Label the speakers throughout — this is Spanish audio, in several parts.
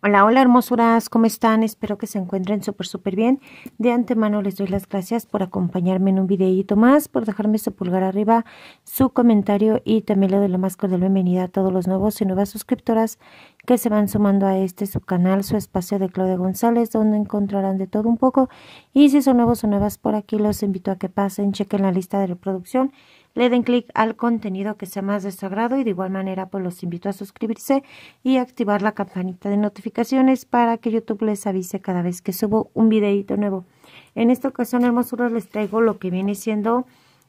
Speaker 1: Hola, hola hermosuras, ¿cómo están? Espero que se encuentren súper, súper bien. De antemano les doy las gracias por acompañarme en un videíto más, por dejarme su pulgar arriba, su comentario y también le doy la más cordial bienvenida a todos los nuevos y nuevas suscriptoras que se van sumando a este su canal, su espacio de Claudia González, donde encontrarán de todo un poco. Y si son nuevos o nuevas por aquí, los invito a que pasen, chequen la lista de reproducción, le den clic al contenido que sea más de su agrado y de igual manera pues los invito a suscribirse y activar la campanita de notificaciones para que YouTube les avise cada vez que subo un videito nuevo. En esta ocasión, hermosuras, les traigo lo que viene siendo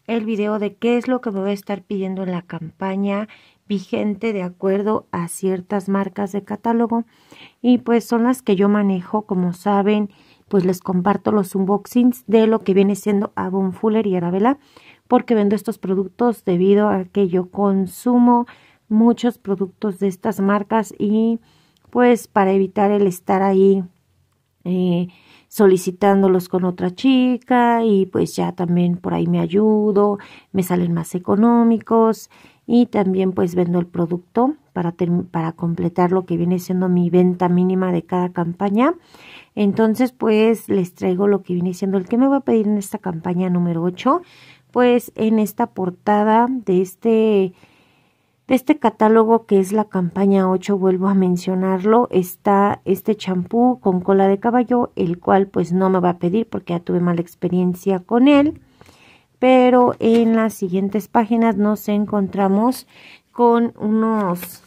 Speaker 1: el video de qué es lo que voy a estar pidiendo en la campaña vigente de acuerdo a ciertas marcas de catálogo y pues son las que yo manejo como saben pues les comparto los unboxings de lo que viene siendo Avon Fuller y Arabella porque vendo estos productos debido a que yo consumo muchos productos de estas marcas y pues para evitar el estar ahí eh, solicitándolos con otra chica y pues ya también por ahí me ayudo, me salen más económicos y también pues vendo el producto para, para completar lo que viene siendo mi venta mínima de cada campaña. Entonces pues les traigo lo que viene siendo el que me va a pedir en esta campaña número 8, pues en esta portada de este de este catálogo que es la campaña 8, vuelvo a mencionarlo, está este champú con cola de caballo, el cual pues no me va a pedir porque ya tuve mala experiencia con él pero en las siguientes páginas nos encontramos con unos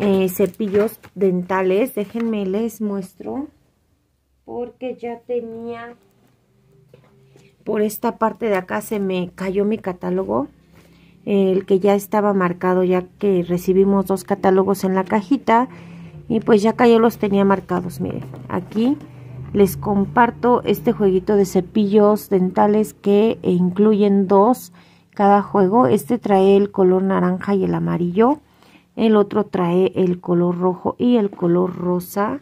Speaker 1: eh, cepillos dentales. Déjenme les muestro porque ya tenía por esta parte de acá se me cayó mi catálogo el que ya estaba marcado ya que recibimos dos catálogos en la cajita y pues ya cayó los tenía marcados miren aquí les comparto este jueguito de cepillos dentales que eh, incluyen dos cada juego. Este trae el color naranja y el amarillo. El otro trae el color rojo y el color rosa.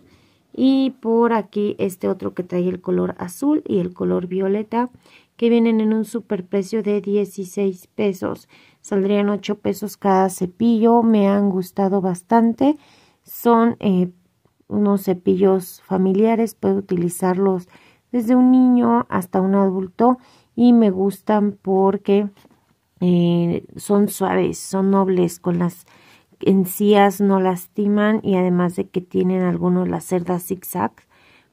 Speaker 1: Y por aquí este otro que trae el color azul y el color violeta que vienen en un superprecio de 16 pesos. Saldrían 8 pesos cada cepillo. Me han gustado bastante. Son eh, unos cepillos familiares, puedo utilizarlos desde un niño hasta un adulto y me gustan porque eh, son suaves, son nobles, con las encías no lastiman y además de que tienen algunos las cerdas zigzag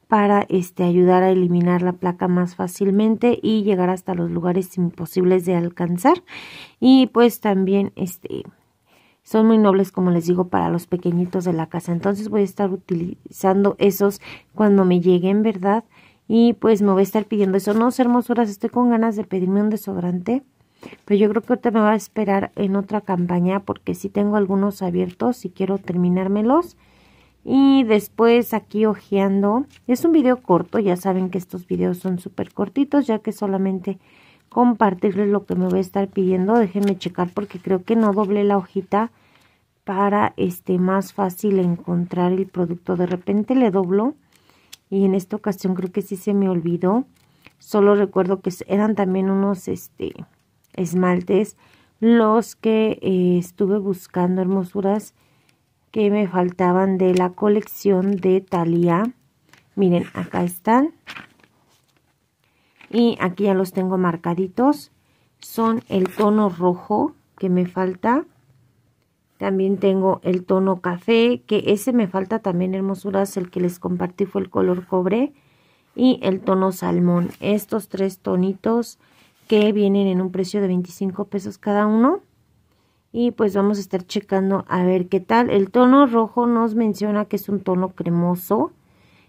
Speaker 1: para este, ayudar a eliminar la placa más fácilmente y llegar hasta los lugares imposibles de alcanzar y pues también este son muy nobles, como les digo, para los pequeñitos de la casa. Entonces voy a estar utilizando esos cuando me lleguen, ¿verdad? Y pues me voy a estar pidiendo eso. No, hermosuras, estoy con ganas de pedirme un desodorante. Pero yo creo que ahorita me va a esperar en otra campaña porque sí tengo algunos abiertos y quiero terminármelos. Y después aquí ojeando, es un video corto, ya saben que estos videos son súper cortitos ya que solamente compartirles lo que me voy a estar pidiendo. Déjenme checar porque creo que no doblé la hojita para este más fácil encontrar el producto. De repente le doblo y en esta ocasión creo que sí se me olvidó. Solo recuerdo que eran también unos este esmaltes los que eh, estuve buscando hermosuras que me faltaban de la colección de Thalía. Miren, acá están y aquí ya los tengo marcaditos son el tono rojo que me falta también tengo el tono café que ese me falta también hermosuras el que les compartí fue el color cobre y el tono salmón estos tres tonitos que vienen en un precio de 25 pesos cada uno y pues vamos a estar checando a ver qué tal el tono rojo nos menciona que es un tono cremoso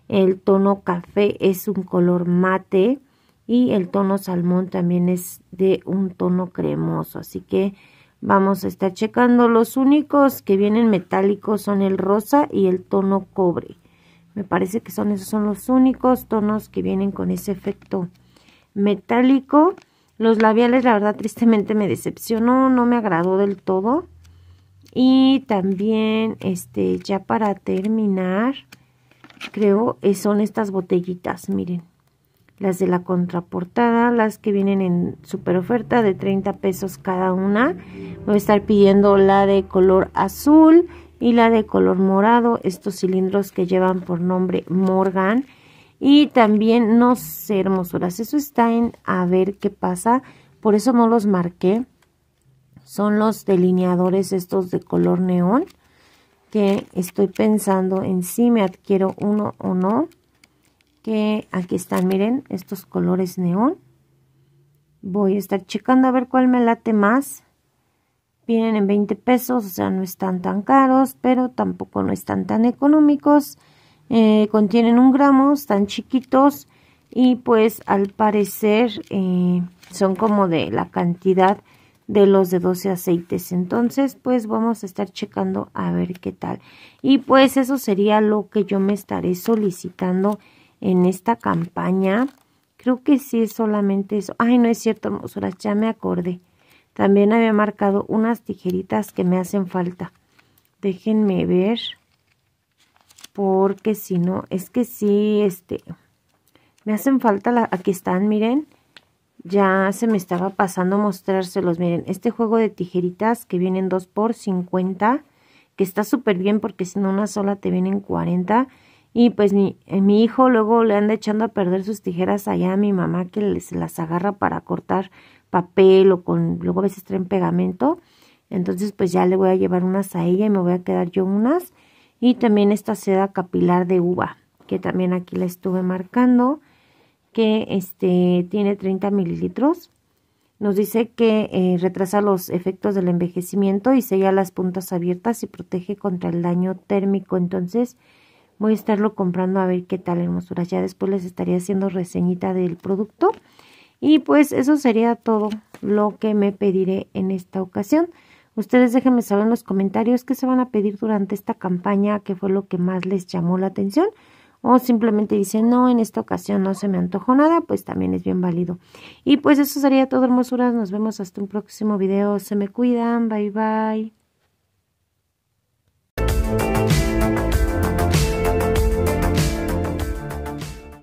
Speaker 1: el tono café es un color mate y el tono salmón también es de un tono cremoso, así que vamos a estar checando. Los únicos que vienen metálicos son el rosa y el tono cobre. Me parece que son esos son los únicos tonos que vienen con ese efecto metálico. Los labiales, la verdad, tristemente me decepcionó, no me agradó del todo. Y también, este, ya para terminar, creo, que eh, son estas botellitas, miren las de la contraportada, las que vienen en super oferta de 30 pesos cada una. Voy a estar pidiendo la de color azul y la de color morado, estos cilindros que llevan por nombre Morgan. Y también, no sé, hermosuras, eso está en a ver qué pasa, por eso no los marqué. Son los delineadores estos de color neón que estoy pensando en si me adquiero uno o no que aquí están, miren, estos colores neón. Voy a estar checando a ver cuál me late más. Vienen en 20 pesos, o sea, no están tan caros, pero tampoco no están tan económicos. Eh, contienen un gramo, están chiquitos y pues al parecer eh, son como de la cantidad de los de 12 aceites. Entonces, pues vamos a estar checando a ver qué tal. Y pues eso sería lo que yo me estaré solicitando en esta campaña. Creo que sí es solamente eso. Ay, no es cierto, hermosuras, ya me acordé. También había marcado unas tijeritas que me hacen falta. Déjenme ver. Porque si no, es que sí, este... Me hacen falta, la, aquí están, miren. Ya se me estaba pasando mostrárselos. Miren, este juego de tijeritas que vienen 2 por 50 que está súper bien porque si no una sola te vienen 40 y pues eh, mi, hijo luego le anda echando a perder sus tijeras allá a mi mamá que se las agarra para cortar papel o con, luego a veces traen pegamento. Entonces pues ya le voy a llevar unas a ella y me voy a quedar yo unas. Y también esta seda capilar de uva, que también aquí la estuve marcando, que este tiene 30 mililitros. Nos dice que eh, retrasa los efectos del envejecimiento y sella las puntas abiertas y protege contra el daño térmico. Entonces, Voy a estarlo comprando a ver qué tal hermosuras. Ya después les estaría haciendo reseñita del producto. Y pues eso sería todo lo que me pediré en esta ocasión. Ustedes déjenme saber en los comentarios qué se van a pedir durante esta campaña, qué fue lo que más les llamó la atención. O simplemente dicen, no, en esta ocasión no se me antojó nada, pues también es bien válido. Y pues eso sería todo, hermosuras. Nos vemos hasta un próximo video. Se me cuidan. Bye, bye.